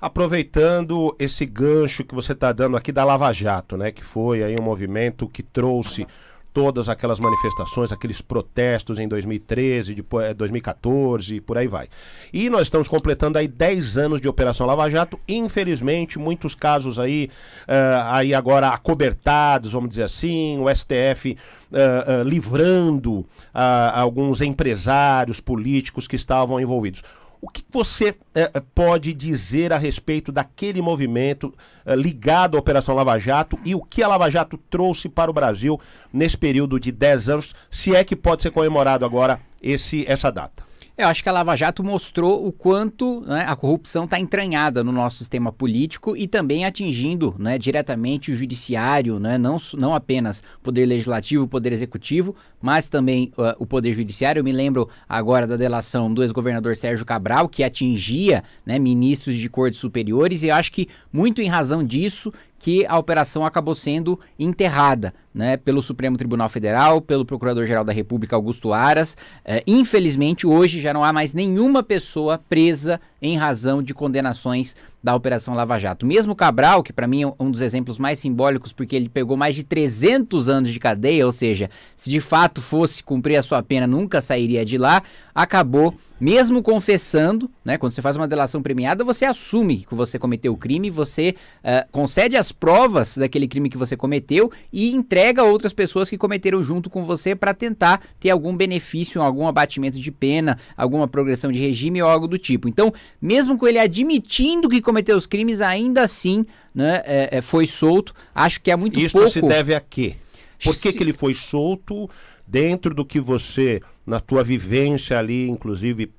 Aproveitando esse gancho que você está dando aqui da Lava Jato, né, que foi aí um movimento que trouxe todas aquelas manifestações, aqueles protestos em 2013, depois, 2014, por aí vai. E nós estamos completando aí 10 anos de Operação Lava Jato. Infelizmente, muitos casos aí, uh, aí agora acobertados, vamos dizer assim, o STF uh, eh, uh, eh, livrando ah, alguns empresários políticos que estavam envolvidos. O que você eh, eh, pode dizer a respeito daquele movimento eh, ligado à Operação Lava Jato e o que a Lava Jato trouxe para o Brasil nesse período de 10 anos, se é que pode ser comemorado agora esse, essa data? Eu acho que a Lava Jato mostrou o quanto né, a corrupção está entranhada no nosso sistema político e também atingindo né, diretamente o judiciário, né, não, não apenas poder legislativo, o poder executivo, mas também uh, o poder judiciário. Eu me lembro agora da delação do ex-governador Sérgio Cabral, que atingia né, ministros de cortes superiores, e eu acho que muito em razão disso que a operação acabou sendo enterrada né, pelo Supremo Tribunal Federal, pelo Procurador-Geral da República, Augusto Aras. É, infelizmente, hoje já não há mais nenhuma pessoa presa em razão de condenações da Operação Lava Jato. Mesmo Cabral, que para mim é um dos exemplos mais simbólicos, porque ele pegou mais de 300 anos de cadeia, ou seja, se de fato fosse cumprir a sua pena, nunca sairia de lá, acabou mesmo confessando, né, quando você faz uma delação premiada, você assume que você cometeu o crime, você uh, concede as provas daquele crime que você cometeu e entrega outras pessoas que cometeram junto com você para tentar ter algum benefício, algum abatimento de pena, alguma progressão de regime ou algo do tipo. Então, mesmo com ele admitindo que cometeu os crimes, ainda assim né, é, é foi solto. Acho que é muito Isto pouco. Isso se deve a quê? Por que, se... que ele foi solto dentro do que você, na tua vivência ali, inclusive,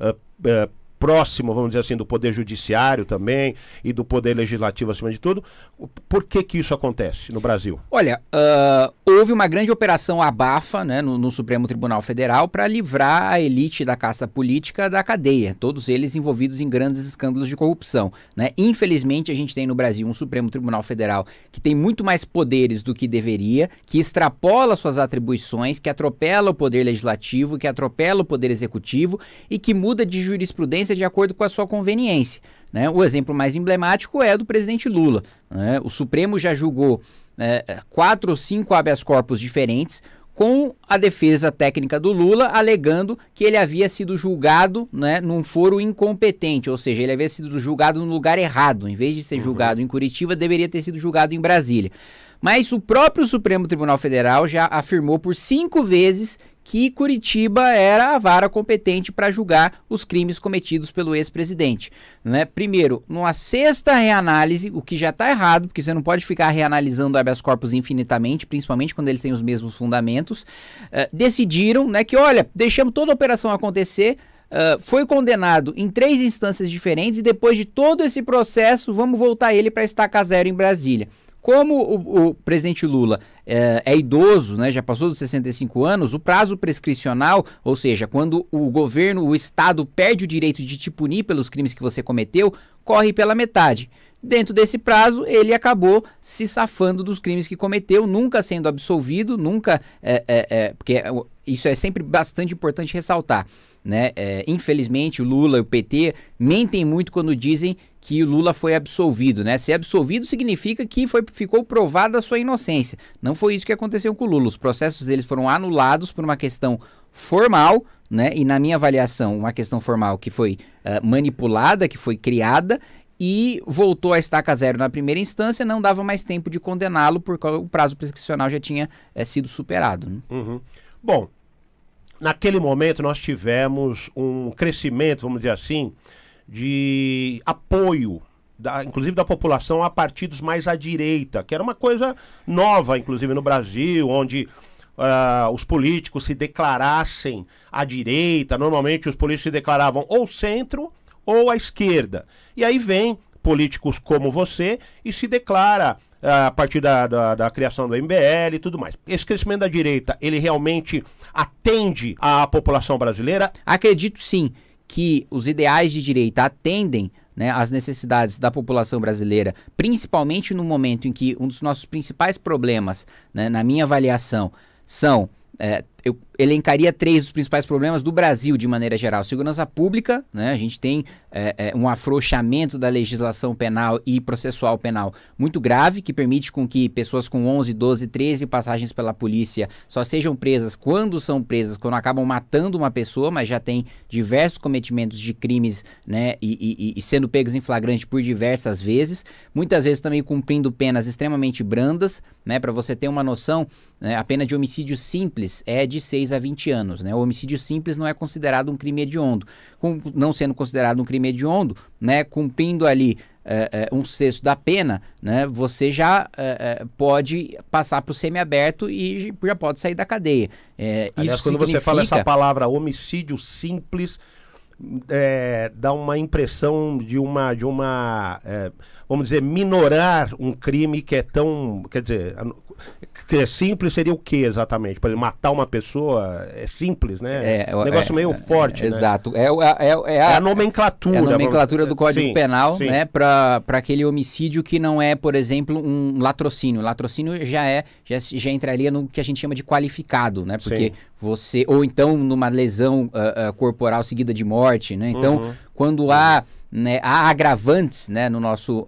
uh, uh, próximo, vamos dizer assim, do poder judiciário também e do poder legislativo acima de tudo. Por que que isso acontece no Brasil? Olha, uh, houve uma grande operação abafa né, no, no Supremo Tribunal Federal para livrar a elite da caça política da cadeia, todos eles envolvidos em grandes escândalos de corrupção. Né? Infelizmente, a gente tem no Brasil um Supremo Tribunal Federal que tem muito mais poderes do que deveria, que extrapola suas atribuições, que atropela o poder legislativo, que atropela o poder executivo e que muda de jurisprudência de acordo com a sua conveniência. Né? O exemplo mais emblemático é do presidente Lula. Né? O Supremo já julgou é, quatro ou cinco habeas corpus diferentes com a defesa técnica do Lula alegando que ele havia sido julgado né, num foro incompetente, ou seja, ele havia sido julgado no lugar errado. Em vez de ser uhum. julgado uhum. em Curitiba, deveria ter sido julgado em Brasília. Mas o próprio Supremo Tribunal Federal já afirmou por cinco vezes que Curitiba era a vara competente para julgar os crimes cometidos pelo ex-presidente. Né? Primeiro, numa sexta reanálise, o que já está errado, porque você não pode ficar reanalisando habeas corpus infinitamente, principalmente quando eles têm os mesmos fundamentos, uh, decidiram né, que, olha, deixamos toda a operação acontecer, Uh, foi condenado em três instâncias diferentes e depois de todo esse processo, vamos voltar ele para a zero em Brasília. Como o, o presidente Lula é, é, idoso, né, já passou dos 65 anos, o prazo prescricional, ou seja, quando o governo, o Estado perde o direito de te punir pelos crimes que você cometeu, corre pela metade. Dentro desse prazo, ele acabou se safando dos crimes que cometeu, nunca sendo absolvido, nunca. Eh, eh, é, é, porque isso é sempre bastante importante ressaltar. Né? É, infelizmente, o Lula e o PT mentem muito quando dizem que o Lula foi absolvido, né? Ser absolvido significa que foi, ficou provada a sua inocência. Não foi isso que aconteceu com o Lula. Os processos deles foram anulados por uma questão formal, né? E na minha avaliação, uma questão formal que foi uh, manipulada, que foi criada e voltou a estaca zero na primeira instância, não dava mais tempo de condená-lo porque o prazo prescricional já tinha é, sido superado. Né? Uhum. Bom, naquele momento nós tivemos um crescimento, vamos dizer assim, de apoio da, inclusive da população a partidos mais à direita, que era uma coisa nova, inclusive no Brasil, onde uh, os políticos se declarassem à direita. Normalmente os políticos se declaravam ou centro ou à esquerda. E aí vem políticos como você e se declara a partir da, da, da, criação do MBL e tudo mais. Esse crescimento da direita, ele realmente atende à população brasileira? Acredito sim que os ideais de direita atendem né, as necessidades da população brasileira, principalmente no momento em que um dos nossos principais problemas, né, na minha avaliação, são é, eu elencaria três dos principais problemas do Brasil de maneira geral. Segurança pública, né? A gente tem é, é, um afrouxamento da legislação penal e processual penal muito grave, que permite com que pessoas com 11, 12, 13 passagens pela polícia só sejam presas quando são presas, quando acabam matando uma pessoa, mas já tem diversos cometimentos de crimes, né? E, e, e sendo pegos em flagrante por diversas vezes. Muitas vezes também cumprindo penas extremamente brandas, né? Para você ter uma noção, né? a pena de homicídio simples é de de 6 a 20 anos. Né? O homicídio simples não é considerado um crime hediondo. Com, não sendo considerado um crime hediondo, né, cumprindo ali é, é, um sexto da pena, né, você já é, pode passar para o semiaberto e já pode sair da cadeia. É, Aliás, quando significa... você fala essa palavra homicídio simples, é, dá uma impressão de uma, de uma é, vamos dizer, minorar um crime que é tão. Quer dizer, que é simples seria o que exatamente? Por exemplo, matar uma pessoa é simples, né? É, um negócio é, meio é, forte. É, né? Exato. É, é, é, é, a, a, nomenclatura. a nomenclatura do Código sim, Penal, sim. né? Para aquele homicídio que não é, por exemplo, um latrocínio. Latrocínio já é, já, já entraria no que a gente chama de qualificado, né? Porque sim. você. Ou então numa lesão uh, uh, corporal seguida de morte, né? Então. Uhum quando há, né, há agravantes né, no nosso uh,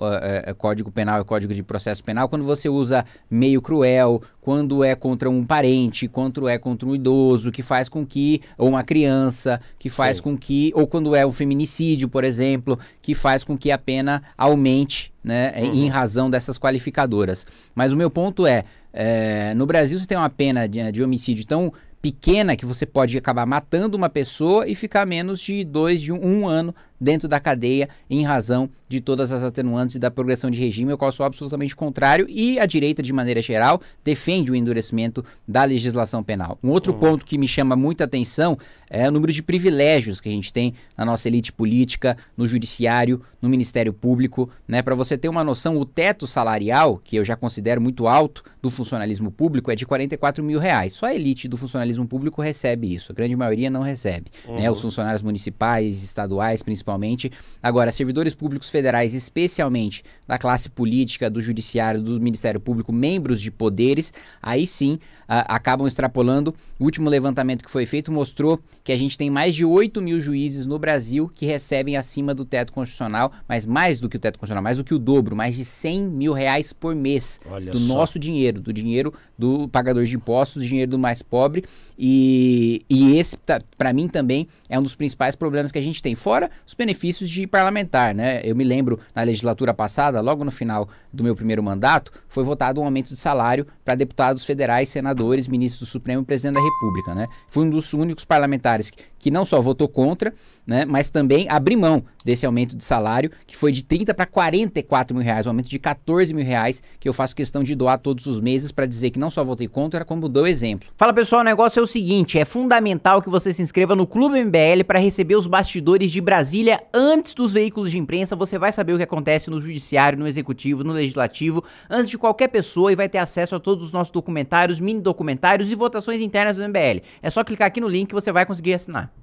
uh, Código Penal e Código de Processo Penal, quando você usa meio cruel, quando é contra um parente, quando é contra um idoso, que faz com que, ou uma criança, que faz Sim. com que, ou quando é um feminicídio, por exemplo, que faz com que a pena aumente né, uhum. em razão dessas qualificadoras. Mas o meu ponto é, é, no Brasil você tem uma pena de, de homicídio tão pequena que você pode acabar matando uma pessoa e ficar menos de dois, de um, um ano dentro da cadeia em razão de todas as atenuantes e da progressão de regime, eu qual sou absolutamente contrário, e a direita, de maneira geral, defende o endurecimento da legislação penal. Um outro uhum. ponto que me chama muita atenção é o número de privilégios que a gente tem na nossa elite política, no judiciário, no Ministério Público. Né? Para você ter uma noção, o teto salarial, que eu já considero muito alto, do funcionalismo público é de 44 mil reais. Só a elite do funcionalismo público recebe isso, a grande maioria não recebe. Uhum. Né? Os uhum. funcionários municipais, estaduais, principalmente principalmente. Agora, servidores públicos federais, especialmente da classe política, do judiciário, do Ministério Público, membros de poderes, aí sim ah, acabam extrapolando. O último levantamento que foi feito mostrou que a gente tem mais de 8 mil juízes no Brasil que recebem acima do teto constitucional, mas mais do que o teto constitucional, mais do que o dobro, mais de 100 mil reais por mês Olha do só. nosso dinheiro, do dinheiro do pagador de impostos, do dinheiro do mais pobre. E, e esse, tá, para mim, também é um dos principais problemas que a gente tem. Fora os benefícios de parlamentar, né? Eu me lembro na legislatura passada, logo no final do meu primeiro mandato, foi votado um aumento de salário para deputados federais, senadores, ministros do Supremo e presidente da República, né? Fui um dos únicos parlamentares que não só votou contra, né, mas também abri mão desse aumento de salário, que foi de 30 para 44 mil reais, um aumento de 14 mil reais, que eu faço questão de doar todos os meses para dizer que não só votei contra, era como dou exemplo. Fala pessoal, o negócio é o seguinte: é fundamental que você se inscreva no Clube MBL para receber os bastidores de Brasília antes dos veículos de imprensa. Você vai saber o que acontece no Judiciário, no Executivo, no Legislativo, antes de qualquer pessoa e vai ter acesso a todos os nossos documentários, mini documentários e votações internas do MBL. É só clicar aqui no link que você vai conseguir assinar.